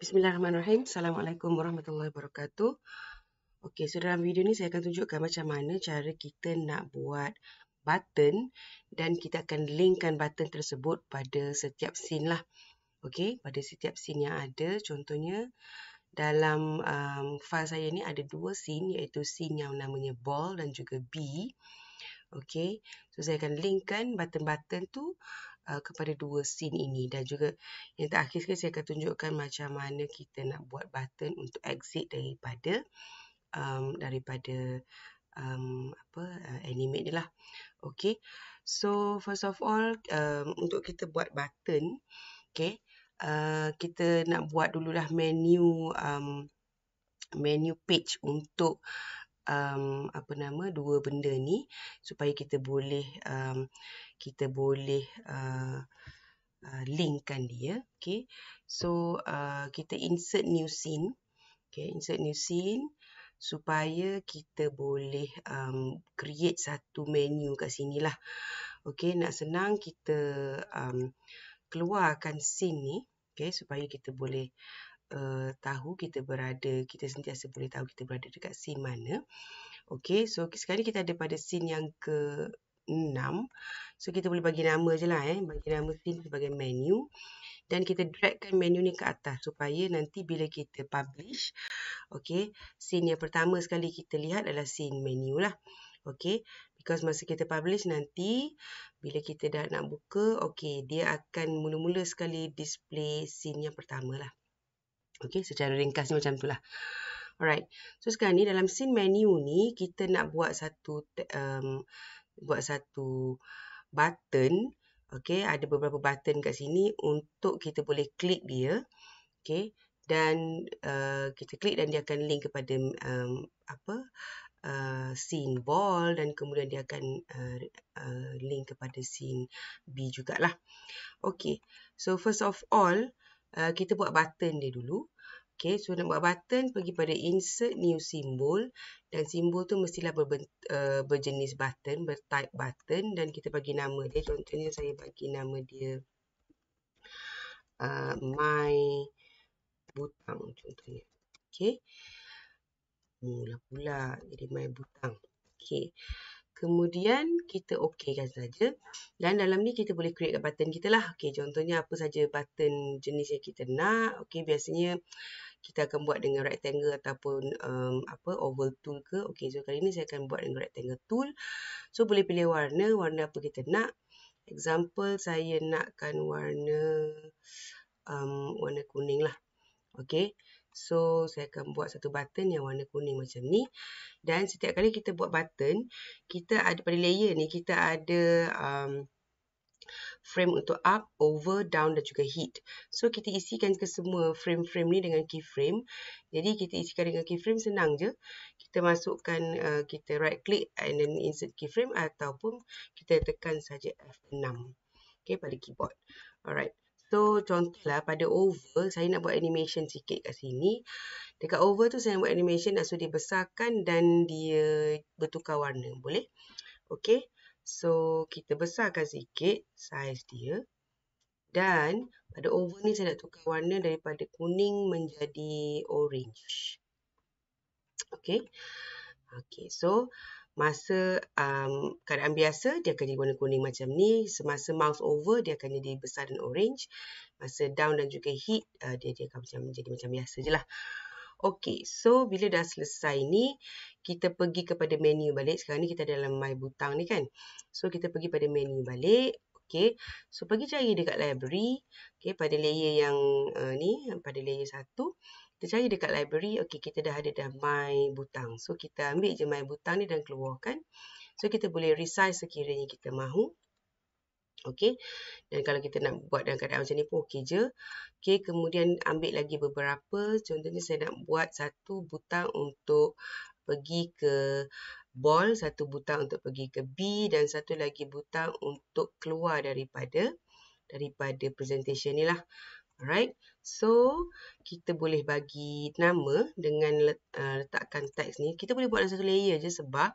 Bismillahirrahmanirrahim. Assalamualaikum warahmatullahi wabarakatuh. Okey, so dalam video ni saya akan tunjukkan macam mana cara kita nak buat button dan kita akan linkkan button tersebut pada setiap scene lah. Okey, pada setiap scene yang ada. Contohnya, dalam um, file saya ni ada dua scene iaitu scene yang namanya ball dan juga B. Okey, so saya akan linkkan button-button tu Eh, kepada dua scene ini dan juga yang terakhir sekali saya akan tunjukkan macam mana kita nak buat button untuk exit daripada um, daripada um, apa uh, animate ni lah. Okay. So first of all um, untuk kita buat button okay uh, kita nak buat dululah menu um, menu page untuk um, apa nama dua benda ni supaya kita boleh um, kita boleh uh, uh, linkkan dia. Okay. So, uh, kita insert new scene. Okay, insert new scene supaya kita boleh um, create satu menu kat sini lah. Okay, nak senang kita um, keluarkan scene ni. Okay, supaya kita boleh uh, tahu kita berada, kita sentiasa boleh tahu kita berada dekat scene mana. Okay, so sekarang kita ada pada scene yang ke Enam, So, kita boleh bagi nama je lah eh. Bagi nama scene sebagai menu. Dan kita dragkan menu ni ke atas supaya nanti bila kita publish. Okay. Scene yang pertama sekali kita lihat adalah scene menu lah. Okay. Because masa kita publish nanti, bila kita dah nak buka, okay, dia akan mula-mula sekali display scene yang pertama lah. Okay, secara ringkas ni macam tu lah. Alright, so sekarang ni dalam scene menu ni, kita nak buat satu um, buat satu button. Okay, ada beberapa button kat sini untuk kita boleh klik dia. Okay, dan uh, kita klik dan dia akan link kepada um, apa uh, scene ball dan kemudian dia akan uh, uh, link kepada scene B jugalah. Okay, so first of all, uh, kita buat button dia dulu. Okay, so nak buat button pergi pada insert new symbol dan simbol tu mestilah uh, berjenis button, bertype button dan kita bagi nama dia. Contohnya saya bagi nama dia uh, my butang contohnya. Okey. Mula pula jadi my butang. Okay. Kemudian kita okeykan saja. Dan dalam ni kita boleh create button kita lah. Okey, contohnya apa saja button jenis yang kita nak. Okey, biasanya kita akan buat dengan rectangle ataupun um, apa oval tool ke. Okey, so kali ni saya akan buat dengan rectangle tool. So boleh pilih warna, warna apa kita nak. Example saya nakkan warna um, warna kuning lah. Okey. So saya akan buat satu button yang warna kuning macam ni Dan setiap kali kita buat button Kita ada pada layer ni kita ada um, frame untuk up, over, down dan juga hit So kita isikan ke semua frame-frame ni dengan keyframe Jadi kita isikan dengan keyframe senang je Kita masukkan, uh, kita right click and then insert keyframe Ataupun kita tekan saja F6 Okay pada keyboard Alright So contohlah pada over saya nak buat animation sikit kat sini. Dekat over tu saya nak buat animation nak so dia besarkan dan dia bertukar warna. Boleh? Okay. So kita besarkan sikit size dia. Dan pada over ni saya nak tukar warna daripada kuning menjadi orange. Okay. Okay. So Masa um, keadaan biasa, dia akan jadi warna kuning macam ni. Semasa mouse over, dia akan jadi besar dan orange. Masa down dan juga heat, uh, dia, dia akan macam, jadi macam biasa je lah. Okay, so bila dah selesai ni, kita pergi kepada menu balik. Sekarang ni kita dalam My Butang ni kan. So, kita pergi pada menu balik. Okay, so pergi cari dekat library. Okay, pada layer yang uh, ni, pada layer satu. Kita cari dekat library, okay kita dah ada dah my butang. So kita ambil je my butang ni dan keluarkan. So kita boleh resize sekiranya kita mahu. okay. Dan kalau kita nak buat dalam keadaan macam ni pun okay je. Okay kemudian ambil lagi beberapa. Contohnya saya nak buat satu butang untuk pergi ke ball, satu butang untuk pergi ke B dan satu lagi butang untuk keluar daripada daripada presentation ni lah. Alright. So, kita boleh bagi nama dengan uh, letakkan teks ni. Kita boleh buat dalam satu layer je sebab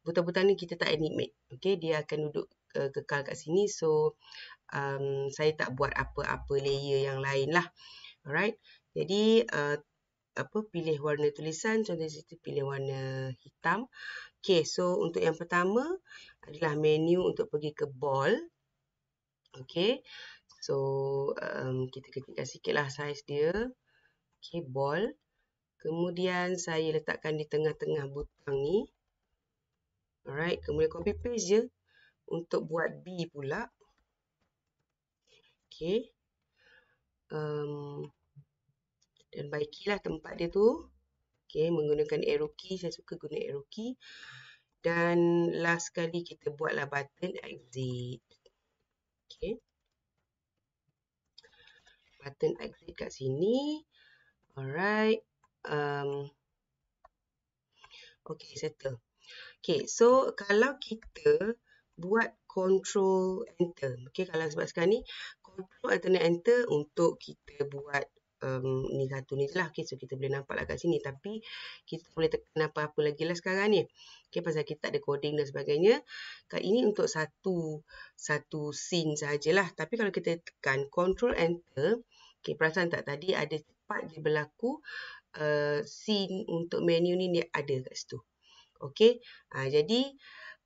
buta-buta ni kita tak animate. Okay. Dia akan duduk uh, kekal kat sini. So, um, saya tak buat apa-apa layer yang lain lah. Alright. Jadi, uh, apa pilih warna tulisan contoh saya pilih warna hitam okey so untuk yang pertama adalah menu untuk pergi ke ball okey So um, kita kecilkan sikit lah saiz dia Okay ball Kemudian saya letakkan di tengah-tengah butang ni Alright kemudian copy paste je Untuk buat B pula Okay um, Dan baikilah tempat dia tu Okay menggunakan arrow key Saya suka guna arrow key Dan last kali kita buatlah button exit button exit kat sini. Alright. Um, okay, settle. Okay, so kalau kita buat control enter. Okay, kalau sebab sekarang ni, control alternate enter untuk kita buat um, ni satu ni je lah. Okay, so kita boleh nampak lah kat sini. Tapi, kita boleh tekan apa-apa lagi lah sekarang ni. Okay, pasal kita ada coding dan sebagainya. Kat ini untuk satu satu scene sahajalah. Tapi kalau kita tekan control enter, Okay, perasan tak tadi ada cepat dia berlaku uh, scene untuk menu ni dia ada kat situ. Okay, uh, ah, jadi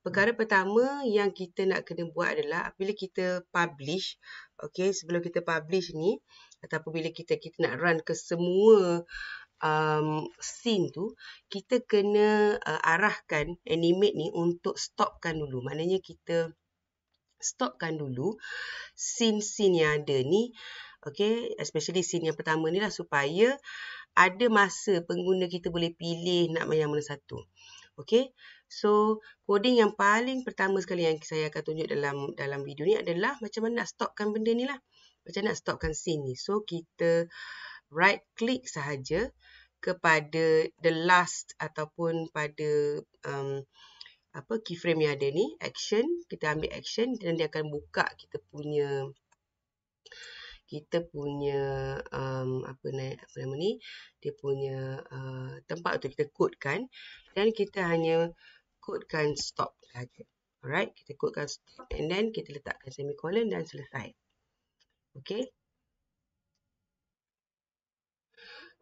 perkara pertama yang kita nak kena buat adalah apabila kita publish, okay, sebelum kita publish ni ataupun bila kita kita nak run ke semua um, scene tu, kita kena uh, arahkan animate ni untuk stopkan dulu. Maknanya kita stopkan dulu scene-scene yang ada ni okay, especially scene yang pertama ni lah supaya ada masa pengguna kita boleh pilih nak main yang mana satu. Okay, so coding yang paling pertama sekali yang saya akan tunjuk dalam dalam video ni adalah macam mana nak stopkan benda ni lah. Macam nak stopkan scene ni. So, kita right click sahaja kepada the last ataupun pada um, apa keyframe yang ada ni, action. Kita ambil action dan dia akan buka kita punya kita punya um, apa naik apa nama ni dia punya uh, tempat untuk kita code kan dan kita hanya code stop saja alright kita code stop and then kita letakkan semicolon dan selesai okay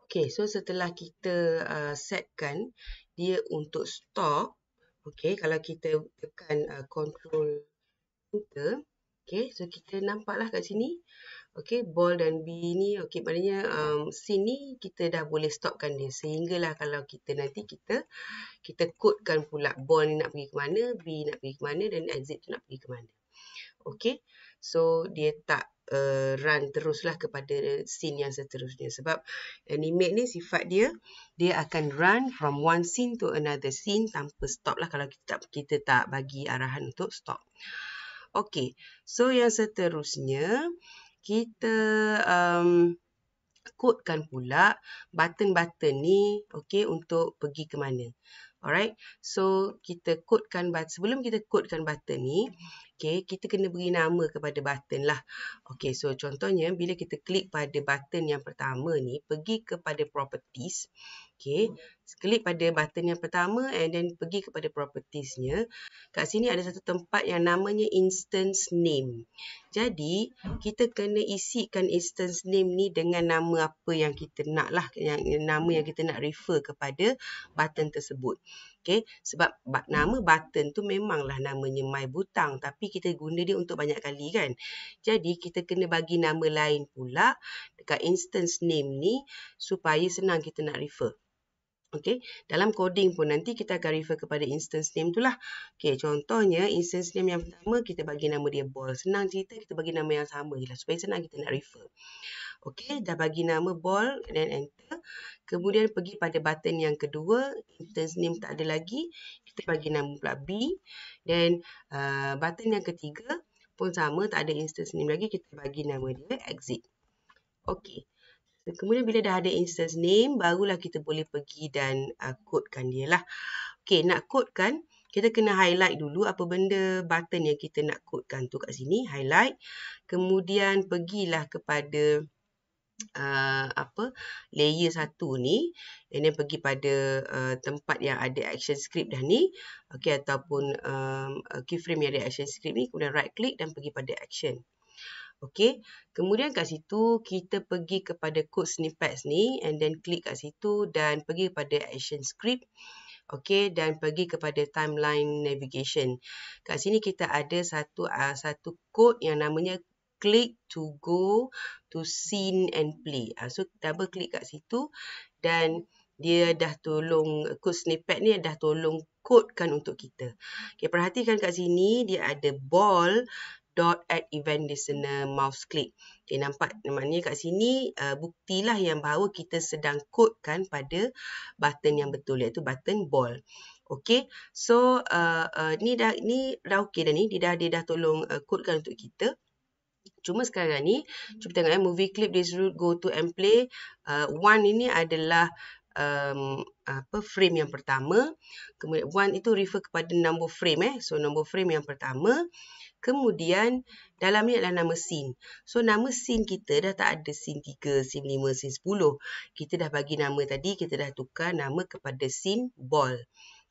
Okay, so setelah kita uh, setkan dia untuk stop, okay, kalau kita tekan uh, control enter, okay, so kita nampaklah kat sini, Okey, ball dan B ni, okey, maknanya um, sini kita dah boleh stopkan dia. Sehinggalah kalau kita nanti kita kita kodkan pula ball ni nak pergi ke mana, B nak pergi ke mana dan exit tu nak pergi ke mana. Okey, so dia tak uh, run teruslah kepada scene yang seterusnya. Sebab animate ni sifat dia, dia akan run from one scene to another scene tanpa stop lah kalau kita kita tak bagi arahan untuk stop. Okey, so yang seterusnya, kita um, kodkan pula button-button ni okay, untuk pergi ke mana. Alright, so kita kodkan, sebelum kita kodkan button ni, Okay, kita kena beri nama kepada button lah. Okay, so contohnya bila kita klik pada button yang pertama ni, pergi kepada properties. Okay, klik pada button yang pertama and then pergi kepada propertiesnya. Kat sini ada satu tempat yang namanya instance name. Jadi, kita kena isikan instance name ni dengan nama apa yang kita nak lah. Yang, nama yang kita nak refer kepada button tersebut. Okay, sebab nama button tu memanglah namanya My Butang. Tapi kita guna dia untuk banyak kali kan. Jadi kita kena bagi nama lain pula dekat instance name ni supaya senang kita nak refer. Okay. Dalam coding pun nanti kita akan refer kepada instance name tu lah. Okay, contohnya instance name yang pertama kita bagi nama dia ball. Senang cerita kita bagi nama yang sama je lah supaya senang kita nak refer. Okay, dah bagi nama ball dan enter. Kemudian pergi pada button yang kedua. Instance name tak ada lagi kita bagi nama pula B. dan uh, button yang ketiga pun sama tak ada instance name lagi kita bagi nama dia exit. Okey. So, kemudian bila dah ada instance name barulah kita boleh pergi dan uh, codekan dia lah. Okey nak codekan kita kena highlight dulu apa benda button yang kita nak codekan tu kat sini. Highlight. Kemudian pergilah kepada uh, apa layer satu ni and then pergi pada uh, tempat yang ada action script dah ni okey ataupun um, ah, keyframe yang ada action script ni kemudian right click dan pergi pada action okey kemudian kat situ kita pergi kepada code snippets ni and then click kat situ dan pergi kepada action script Okey dan pergi kepada timeline navigation. Kat sini kita ada satu uh, satu code yang namanya click to go to scene and play. Ha, so double click kat situ dan dia dah tolong code snippet ni dah tolong kodkan untuk kita. Okay, perhatikan kat sini dia ada ball dot at event listener mouse click. Okay, nampak namanya kat sini uh, buktilah yang bahawa kita sedang kodkan pada button yang betul iaitu button ball. Okey. So uh, uh, ni dah ni dah okey dah ni dia dah dia dah tolong uh, kodkan untuk kita. Cuma sekarang ni, hmm. cuba tengok eh, movie clip this route go to and play. Uh, one ini adalah um, apa frame yang pertama. Kemudian one itu refer kepada number frame eh. So number frame yang pertama. Kemudian dalam ni adalah nama scene. So nama scene kita dah tak ada scene 3, scene 5, scene 10. Kita dah bagi nama tadi, kita dah tukar nama kepada scene ball.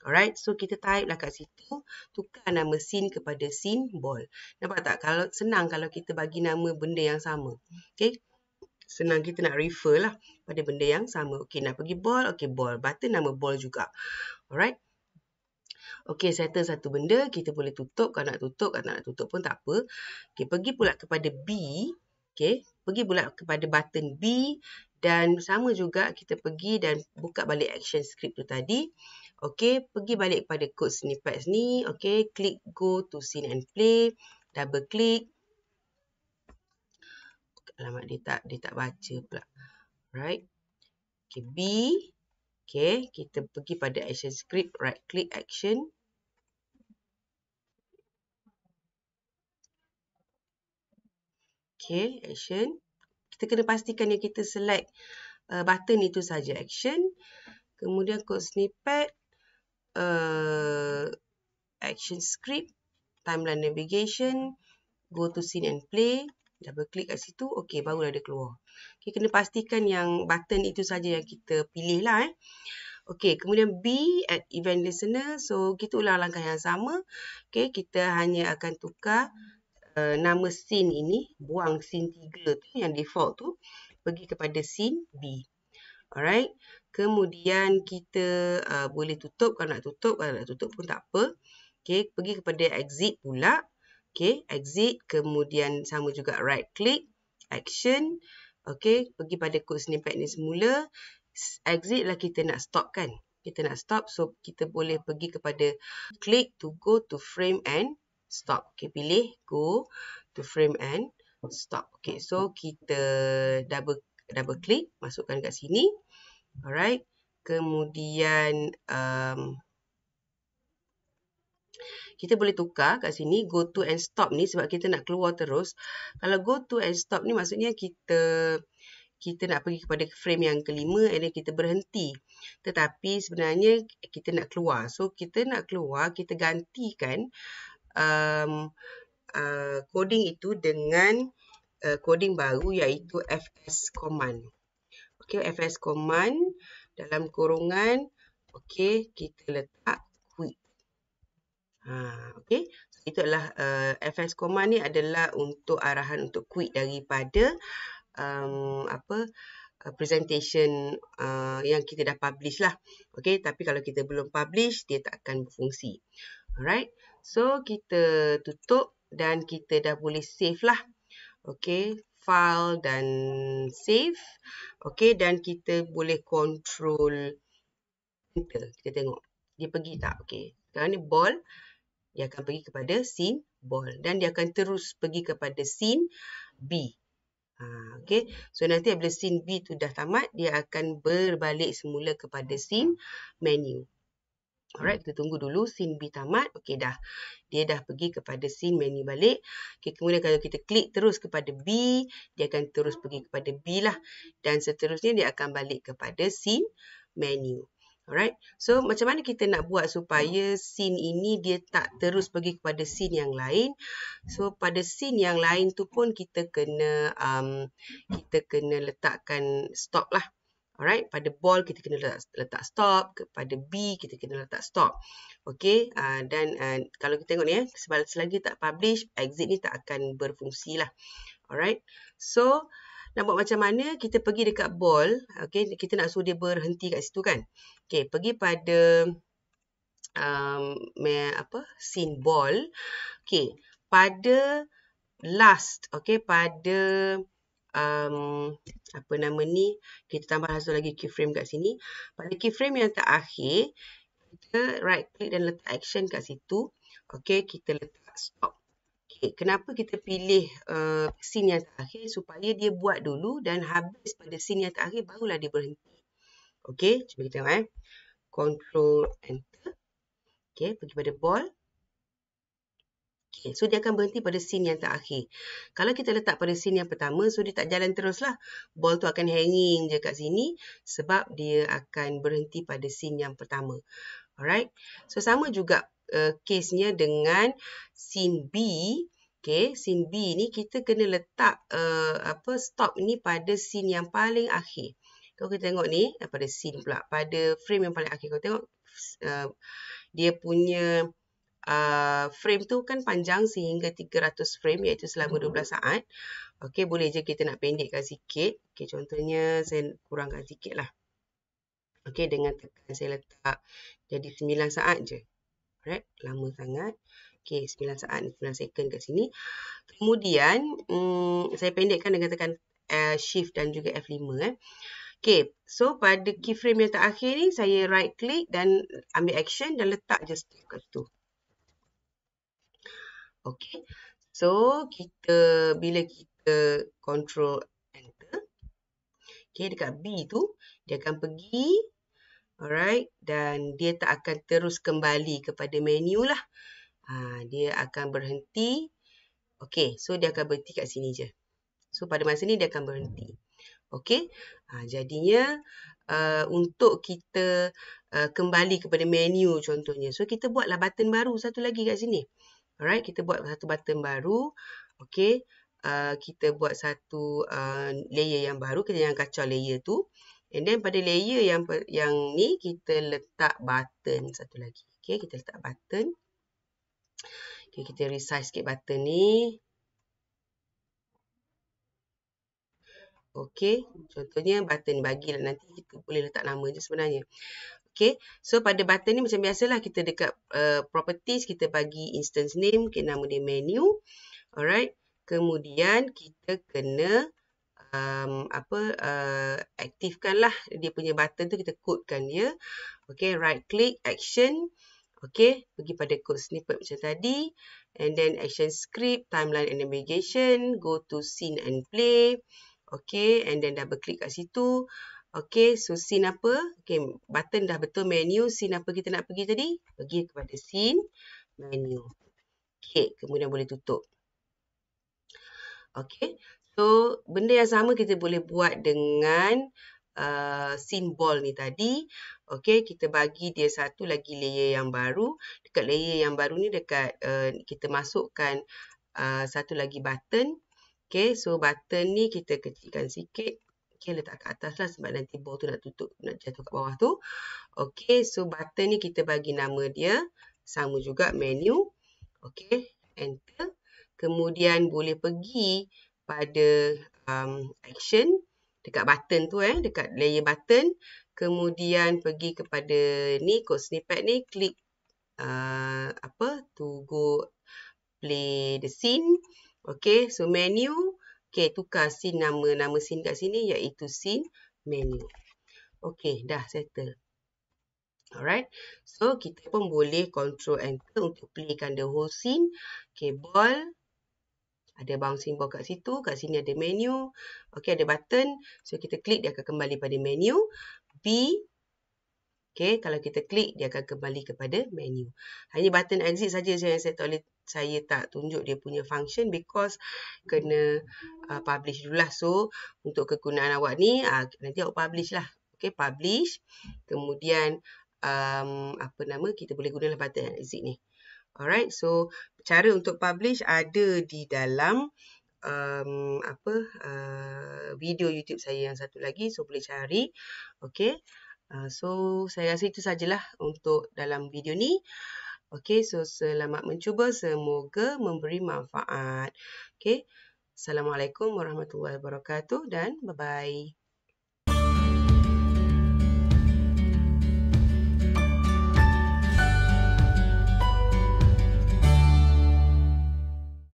Alright, so kita type lah kat situ, tukar nama scene kepada scene Nampak tak? Kalau Senang kalau kita bagi nama benda yang sama. Okay, senang kita nak refer lah pada benda yang sama. Okay, nak pergi ball, okay ball. Button nama ball juga. Alright. Okey, settle satu benda. Kita boleh tutup. Kalau nak tutup, kalau nak tutup pun tak apa. Okey, pergi pula kepada B. Okey, pergi pula kepada button B. Dan sama juga kita pergi dan buka balik action script tu tadi. Okey, pergi balik kepada code snippets ni. Okey, klik go to scene and play. Double click. Alamak, dia tak, dia tak baca pula. Right. Okey, B. Okey, kita pergi pada action script. Right click action. Okey, action. Kita kena pastikan yang kita select uh, button itu saja action. Kemudian code snippet a action script, timeline navigation, go to scene and play, double click kat situ, okey barulah dia keluar. Okey kena pastikan yang button itu saja yang kita pilih lah eh. Okey, kemudian B at event listener. So, gitulah langkah yang sama. Okey, kita hanya akan tukar Uh, nama scene ini, buang scene 3 tu yang default tu, pergi kepada scene B. Alright, Kemudian kita uh, boleh tutup kalau nak tutup, kalau nak tutup pun tak apa. Okey, pergi kepada exit pula. Okey, exit. Kemudian sama juga right click, action. Okey, pergi pada code snippet ni semula. Exit lah kita nak stop kan. Kita nak stop so kita boleh pergi kepada click to go to frame and stop. Okey, pilih go to frame and stop. Okey, so kita double double click, masukkan kat sini. Alright. Kemudian um, kita boleh tukar kat sini go to and stop ni sebab kita nak keluar terus. Kalau go to and stop ni maksudnya kita kita nak pergi kepada frame yang kelima and then kita berhenti. Tetapi sebenarnya kita nak keluar. So kita nak keluar, kita gantikan um, uh, coding itu dengan uh, coding baru iaitu fs command okey fs command dalam kurungan okey kita letak quit ha okey so itu adalah uh, eh, fs command ni adalah untuk arahan untuk quit daripada um, apa eh, presentation uh, yang kita dah publish lah. Okey, tapi kalau kita belum publish, dia tak akan berfungsi. Alright, so kita tutup dan kita dah boleh save lah. Okey file dan save. Okey dan kita boleh control enter. Kita tengok dia pergi tak. Okey. Sekarang ni ball dia akan pergi kepada scene ball dan dia akan terus pergi kepada scene B. Ha, okay. So nanti bila scene B tu dah tamat, dia akan berbalik semula kepada scene menu. Alright, kita tunggu dulu scene B tamat. Okey dah. Dia dah pergi kepada scene menu balik. Okey, kemudian kalau kita klik terus kepada B, dia akan terus pergi kepada B lah. Dan seterusnya dia akan balik kepada scene menu. Alright. So, macam mana kita nak buat supaya scene ini dia tak terus pergi kepada scene yang lain? So, pada scene yang lain tu pun kita kena um, kita kena letakkan stop lah. Alright, pada ball kita kena letak, letak stop, pada B kita kena letak stop. Okay, uh, dan uh, kalau kita tengok ni, eh, selagi tak publish, exit ni tak akan berfungsi lah. Alright, so nak buat macam mana kita pergi dekat ball, okay, kita nak suruh dia berhenti kat situ kan. Okay, pergi pada um, apa scene ball, okay, pada last, okay, pada um, apa nama ni kita tambah satu lagi keyframe kat sini pada keyframe yang terakhir kita right click dan letak action kat situ okey kita letak stop okey kenapa kita pilih uh, scene yang terakhir supaya dia buat dulu dan habis pada scene yang terakhir barulah dia berhenti okey cuba kita tengok eh control enter okey pergi pada ball Okay. So, dia akan berhenti pada scene yang terakhir. Kalau kita letak pada scene yang pertama, so dia tak jalan terus lah. Ball tu akan hanging je kat sini sebab dia akan berhenti pada scene yang pertama. Alright. So, sama juga kesnya eh, uh, dengan scene B. Okay, scene B ni kita kena letak uh, apa stop ni pada scene yang paling akhir. Kalau kita tengok ni, eh, pada scene pula, pada frame yang paling akhir. Kau tengok uh, dia punya uh, frame tu kan panjang sehingga 300 frame iaitu selama 12 mm-hmm. saat. Okey, boleh je kita nak pendekkan sikit. Okey, contohnya saya kurangkan sikit lah. Okey, dengan tekan saya letak jadi 9 saat je. Alright, lama sangat. Okey, 9 saat, 9 second kat sini. Kemudian, um, saya pendekkan dengan tekan uh, shift dan juga F5 eh. Okay, so pada keyframe yang terakhir ni, saya right click dan ambil action dan letak je stick kat tu. Okay. So, kita bila kita control enter. Okay, dekat B tu, dia akan pergi. Alright. Dan dia tak akan terus kembali kepada menu lah. Ha, dia akan berhenti. Okay. So, dia akan berhenti kat sini je. So, pada masa ni dia akan berhenti. Okay. Ha, jadinya, uh, untuk kita uh, kembali kepada menu contohnya. So, kita buatlah button baru satu lagi kat sini. Alright, kita buat satu button baru. Okay, uh, kita buat satu uh, layer yang baru. Kita yang kacau layer tu. And then pada layer yang yang ni, kita letak button satu lagi. Okay, kita letak button. Okay, kita resize sikit button ni. Okay, contohnya button bagi lah. Nanti kita boleh letak nama je sebenarnya. Okay, so pada button ni macam biasalah kita dekat uh, properties, kita bagi instance name, okay, nama dia menu. Alright, kemudian kita kena um, apa uh, lah. dia punya button tu, kita kodkan dia. Okay, right click, action. Okay, pergi pada code snippet macam tadi. And then action script, timeline and navigation, go to scene and play. Okay, and then double click kat situ. Okey, so scene apa? Okey, button dah betul menu. Scene apa kita nak pergi tadi? Pergi kepada scene menu. Okey, kemudian boleh tutup. Okey, so benda yang sama kita boleh buat dengan uh, scene ball ni tadi. Okey, kita bagi dia satu lagi layer yang baru. Dekat layer yang baru ni, dekat uh, kita masukkan uh, satu lagi button. Okey, so button ni kita kecilkan sikit. Okay, letak kat atas lah sebab nanti bowl tu nak tutup, nak jatuh kat bawah tu. Okay, so button ni kita bagi nama dia. Sama juga menu. Okay, enter. Kemudian boleh pergi pada um, action dekat button tu eh, dekat layer button. Kemudian pergi kepada ni, kod snippet ni, klik uh, apa, to go play the scene. Okay, so menu, Okey, tukar sin nama nama sin kat sini iaitu sin menu. Okey, dah settle. Alright. So kita pun boleh control enter untuk playkan the whole scene. Okay, ball ada bouncing ball kat situ, kat sini ada menu. Okay, ada button. So kita klik dia akan kembali pada menu. B Okay, kalau kita klik, dia akan kembali kepada menu. Hanya button exit saja yang saya tak saya tak tunjuk dia punya function because kena uh, publish lah so untuk kegunaan awak ni uh, nanti awak publish lah okay publish kemudian um, apa nama kita boleh gunalah button exit ni alright so cara untuk publish ada di dalam um, apa uh, video YouTube saya yang satu lagi so boleh cari okay uh, so saya rasa itu sajalah untuk dalam video ni Okey, so selamat mencuba. Semoga memberi manfaat. Okey, Assalamualaikum warahmatullahi wabarakatuh dan bye-bye.